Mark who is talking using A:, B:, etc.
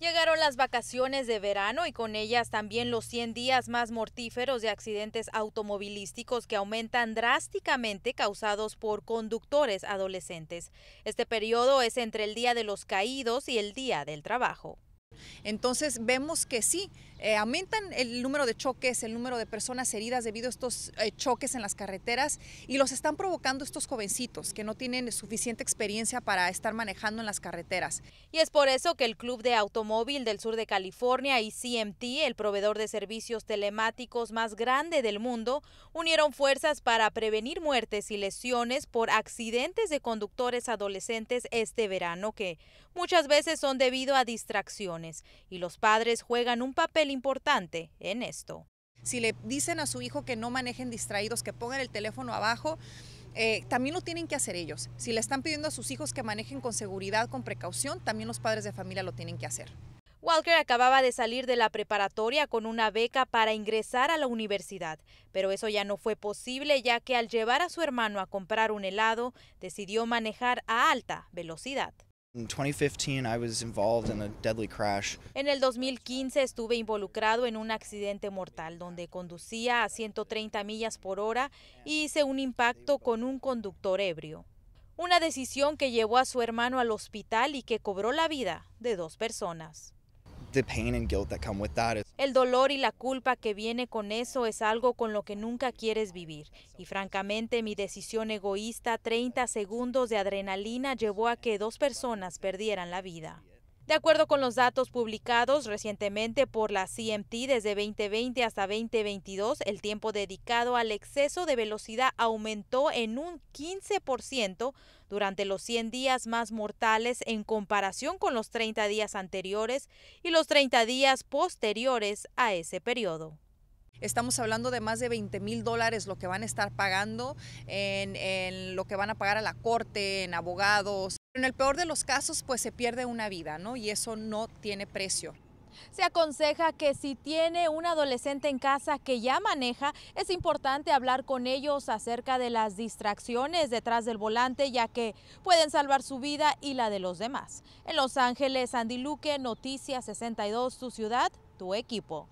A: Llegaron las vacaciones de verano y con ellas también los 100 días más mortíferos de accidentes automovilísticos que aumentan drásticamente causados por conductores adolescentes. Este periodo es entre el Día de los Caídos y
B: el Día del Trabajo. Entonces vemos que sí, eh, aumentan el número de choques, el número de personas heridas debido a estos eh, choques en las carreteras y los están provocando estos jovencitos que no tienen suficiente experiencia para estar manejando en las carreteras. Y es
A: por eso que el Club de Automóvil del Sur de California y CMT, el proveedor de servicios telemáticos más grande del mundo, unieron fuerzas para prevenir muertes y lesiones por accidentes de conductores adolescentes este verano que muchas veces son debido a distracciones y los padres juegan un papel importante en esto.
B: Si le dicen a su hijo que no manejen distraídos, que pongan el teléfono abajo, eh, también lo tienen que hacer ellos. Si le están pidiendo a sus hijos que manejen con seguridad, con precaución, también los padres de familia lo tienen que hacer.
A: Walker acababa de salir de la preparatoria con una beca para ingresar a la universidad, pero eso ya no fue posible ya que al llevar a su hermano a comprar un helado, decidió manejar a alta velocidad. En el 2015 estuve involucrado en un accidente mortal donde conducía a 130 millas por hora y hice un impacto con un conductor ebrio. Una decisión que llevó a su hermano al hospital y que cobró la vida de dos personas. El dolor y la culpa que viene con eso es algo con lo que nunca quieres vivir. Y francamente, mi decisión egoísta, 30 segundos de adrenalina, llevó a que dos personas perdieran la vida. De acuerdo con los datos publicados recientemente por la CMT, desde 2020 hasta 2022, el tiempo dedicado al exceso de velocidad aumentó en un 15% durante los 100 días más mortales en comparación con los 30 días anteriores y los 30 días posteriores a ese periodo.
B: Estamos hablando de más de 20 mil dólares lo que van a estar pagando en, lo que van a pagar a la corte, en abogados, en el peor de los casos, pues se pierde una vida, ¿no? Y eso no tiene precio. Se aconseja que si tiene un adolescente
A: en casa que ya maneja, es importante hablar con ellos acerca de las distracciones detrás del volante, ya que pueden salvar su vida y la de los demás. En Los Ángeles, Andy Luque, Noticias 62, tu ciudad, tu equipo.